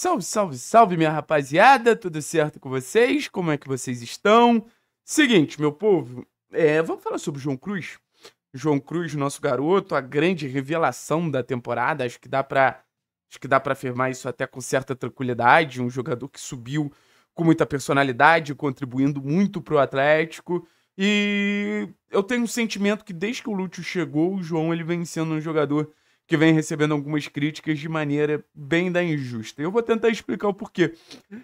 Salve, salve, salve, minha rapaziada, tudo certo com vocês? Como é que vocês estão? Seguinte, meu povo, é, vamos falar sobre o João Cruz. João Cruz, nosso garoto, a grande revelação da temporada, acho que dá para acho que dá para afirmar isso até com certa tranquilidade, um jogador que subiu com muita personalidade, contribuindo muito pro Atlético. E eu tenho um sentimento que desde que o Lúcio chegou, o João ele vem sendo um jogador que vem recebendo algumas críticas de maneira bem da injusta. Eu vou tentar explicar o porquê.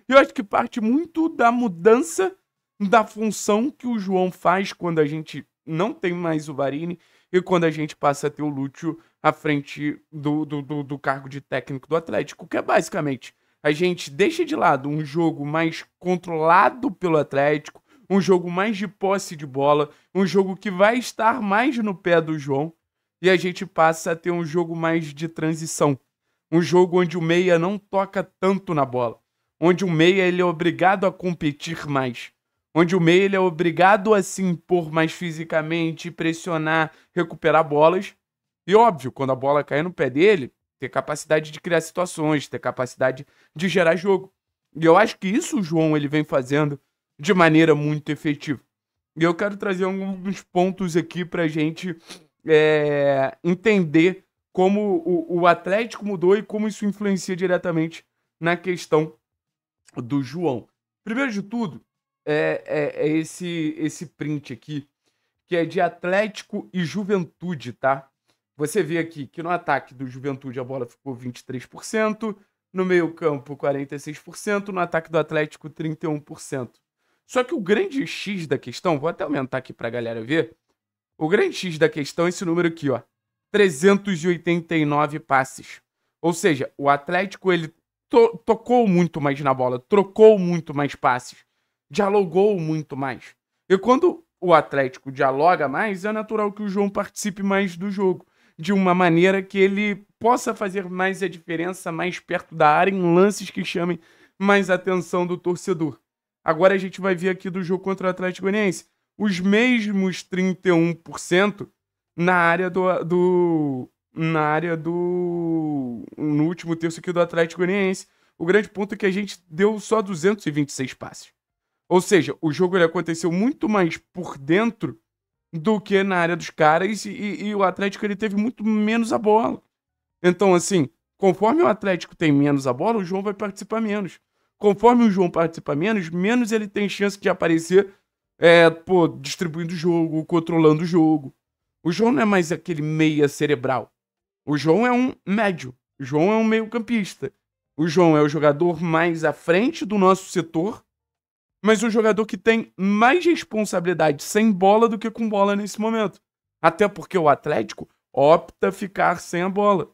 Eu acho que parte muito da mudança da função que o João faz quando a gente não tem mais o Varini e quando a gente passa a ter o Lúcio à frente do, do, do, do cargo de técnico do Atlético, que é basicamente a gente deixa de lado um jogo mais controlado pelo Atlético, um jogo mais de posse de bola, um jogo que vai estar mais no pé do João e a gente passa a ter um jogo mais de transição. Um jogo onde o meia não toca tanto na bola. Onde o meia ele é obrigado a competir mais. Onde o meia ele é obrigado a se impor mais fisicamente, pressionar, recuperar bolas. E óbvio, quando a bola cair no pé dele, ter capacidade de criar situações, ter capacidade de gerar jogo. E eu acho que isso o João ele vem fazendo de maneira muito efetiva. E eu quero trazer alguns pontos aqui a gente é, entender como o, o Atlético mudou e como isso influencia diretamente na questão do João. Primeiro de tudo, é, é, é, esse, esse print aqui, que é de Atlético e Juventude, tá? Você vê aqui que no ataque do Juventude a bola ficou 23%, no meio-campo 46%, no ataque do Atlético 31%. Só que o grande X da questão, vou até aumentar aqui para a galera ver, o grande X da questão é esse número aqui, ó. 389 passes. Ou seja, o Atlético ele to tocou muito mais na bola, trocou muito mais passes, dialogou muito mais. E quando o Atlético dialoga mais, é natural que o João participe mais do jogo, de uma maneira que ele possa fazer mais a diferença mais perto da área em lances que chamem mais atenção do torcedor. Agora a gente vai ver aqui do jogo contra o Atlético Goianiense os mesmos 31% na área do, do na área do no último terço aqui do Atlético Goianiense. O grande ponto é que a gente deu só 226 passes. Ou seja, o jogo ele aconteceu muito mais por dentro do que na área dos caras e, e o Atlético ele teve muito menos a bola. Então, assim, conforme o Atlético tem menos a bola, o João vai participar menos. Conforme o João participa menos, menos ele tem chance de aparecer é, pô, distribuindo o jogo, controlando o jogo. O João não é mais aquele meia cerebral. O João é um médio. O João é um meio-campista. O João é o jogador mais à frente do nosso setor, mas o jogador que tem mais responsabilidade sem bola do que com bola nesse momento. Até porque o Atlético opta ficar sem a bola.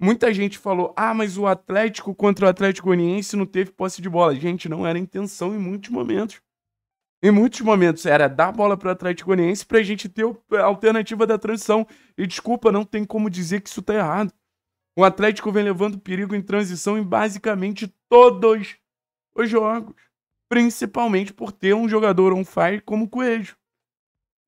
Muita gente falou: ah, mas o Atlético contra o Atlético Goianiense não teve posse de bola. Gente, não era intenção em muitos momentos em muitos momentos era dar bola para o Atlético Goianiense para a gente ter a alternativa da transição. E desculpa, não tem como dizer que isso está errado. O Atlético vem levando perigo em transição em basicamente todos os jogos, principalmente por ter um jogador on fire como Coelho.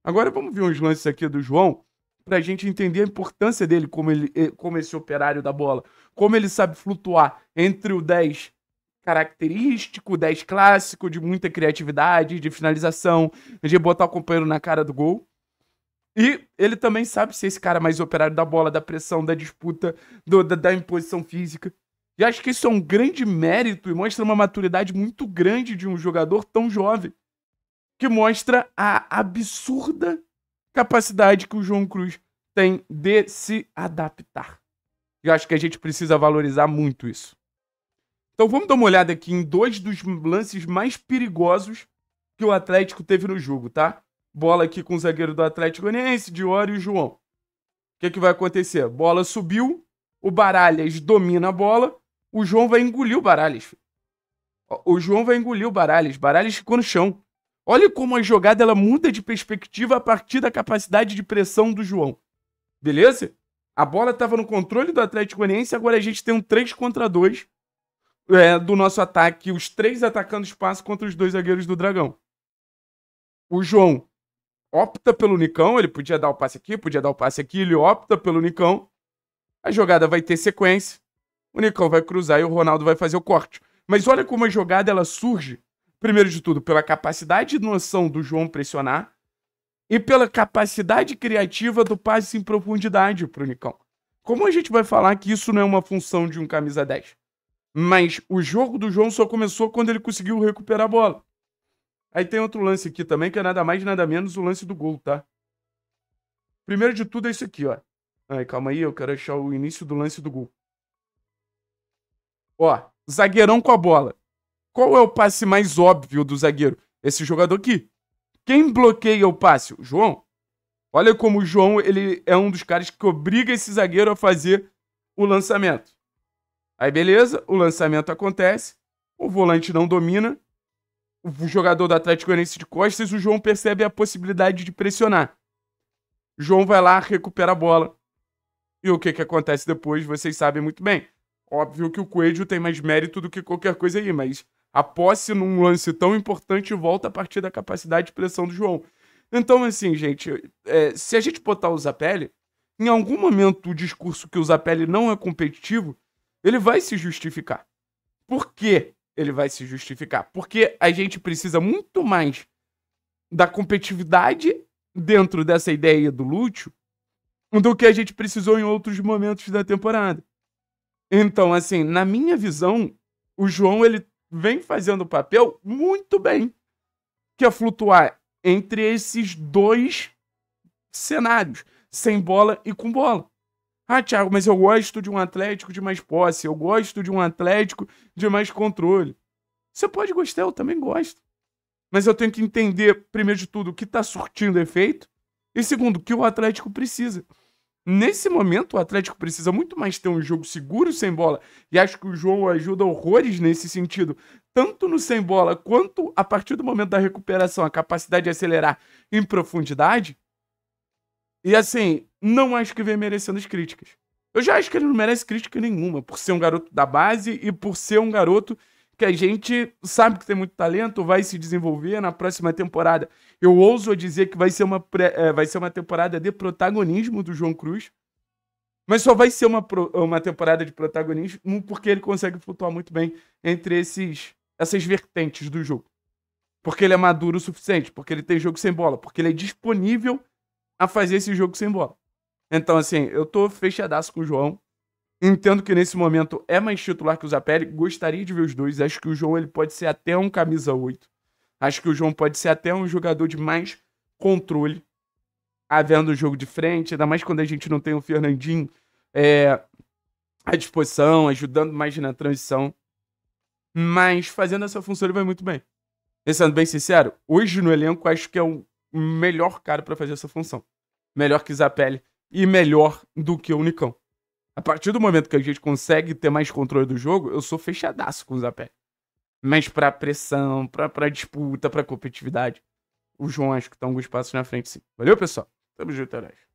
Agora vamos ver uns lances aqui do João para a gente entender a importância dele como, ele, eh, como esse operário da bola, como ele sabe flutuar entre o 10 característico, 10 clássico, de muita criatividade, de finalização, de botar o companheiro na cara do gol. E ele também sabe ser esse cara mais operário da bola, da pressão, da disputa, do, da, da imposição física. E acho que isso é um grande mérito e mostra uma maturidade muito grande de um jogador tão jovem. Que mostra a absurda capacidade que o João Cruz tem de se adaptar. E acho que a gente precisa valorizar muito isso. Então vamos dar uma olhada aqui em dois dos lances mais perigosos que o Atlético teve no jogo, tá? Bola aqui com o zagueiro do Atlético Goianiense, Diori e João. O que, que vai acontecer? Bola subiu, o Baralhas domina a bola, o João vai engolir o Baralhas. O João vai engolir o Baralhas. Baralhas ficou no chão. Olha como a jogada ela muda de perspectiva a partir da capacidade de pressão do João. Beleza? A bola estava no controle do Atlético Goianiense, agora a gente tem um 3 contra 2 é, do nosso ataque, os três atacando espaço contra os dois zagueiros do Dragão. O João opta pelo Nicão, ele podia dar o passe aqui, podia dar o passe aqui, ele opta pelo Nicão. A jogada vai ter sequência, o Nicão vai cruzar e o Ronaldo vai fazer o corte. Mas olha como a jogada ela surge, primeiro de tudo, pela capacidade de noção do João pressionar e pela capacidade criativa do passe em profundidade para o Nicão. Como a gente vai falar que isso não é uma função de um camisa 10? Mas o jogo do João só começou quando ele conseguiu recuperar a bola. Aí tem outro lance aqui também, que é nada mais nada menos o lance do gol, tá? Primeiro de tudo é isso aqui, ó. Ai, calma aí, eu quero achar o início do lance do gol. Ó, zagueirão com a bola. Qual é o passe mais óbvio do zagueiro? Esse jogador aqui. Quem bloqueia o passe? O João. Olha como o João ele é um dos caras que obriga esse zagueiro a fazer o lançamento. Aí beleza, o lançamento acontece, o volante não domina, o jogador do Atlético Goianiense de costas, o João percebe a possibilidade de pressionar. João vai lá, recupera a bola. E o que, que acontece depois, vocês sabem muito bem. Óbvio que o Coelho tem mais mérito do que qualquer coisa aí, mas a posse num lance tão importante volta a partir da capacidade de pressão do João. Então, assim, gente, é, se a gente botar o Zapelli, em algum momento o discurso que o Zapelli não é competitivo ele vai se justificar. Por que ele vai se justificar? Porque a gente precisa muito mais da competitividade dentro dessa ideia do Lúcio do que a gente precisou em outros momentos da temporada. Então, assim, na minha visão, o João ele vem fazendo o papel muito bem, que é flutuar entre esses dois cenários, sem bola e com bola. Ah, Thiago, mas eu gosto de um Atlético de mais posse, eu gosto de um Atlético de mais controle. Você pode gostar, eu também gosto. Mas eu tenho que entender, primeiro de tudo, o que está surtindo efeito e, segundo, o que o Atlético precisa. Nesse momento, o Atlético precisa muito mais ter um jogo seguro sem bola. E acho que o João ajuda horrores nesse sentido. Tanto no sem bola, quanto a partir do momento da recuperação, a capacidade de acelerar em profundidade. E assim, não acho que vem merecendo as críticas. Eu já acho que ele não merece crítica nenhuma, por ser um garoto da base e por ser um garoto que a gente sabe que tem muito talento, vai se desenvolver na próxima temporada. Eu ouso dizer que vai ser uma, pré, é, vai ser uma temporada de protagonismo do João Cruz, mas só vai ser uma, uma temporada de protagonismo porque ele consegue flutuar muito bem entre esses, essas vertentes do jogo. Porque ele é maduro o suficiente, porque ele tem jogo sem bola, porque ele é disponível a fazer esse jogo sem bola. Então, assim, eu tô fechadaço com o João. Entendo que nesse momento é mais titular que o Zapelli. Gostaria de ver os dois. Acho que o João ele pode ser até um camisa 8. Acho que o João pode ser até um jogador de mais controle, havendo o jogo de frente, ainda mais quando a gente não tem o Fernandinho é, à disposição, ajudando mais na transição. Mas fazendo essa função ele vai muito bem. E sendo bem sincero, hoje no elenco acho que é o melhor cara para fazer essa função. Melhor que Zapelli e melhor do que o Nicão. A partir do momento que a gente consegue ter mais controle do jogo, eu sou fechadaço com o Zapé. Mas pra pressão, pra, pra disputa, pra competitividade, o João acho que tá alguns passos na frente, sim. Valeu, pessoal. Tamo junto, Arash. É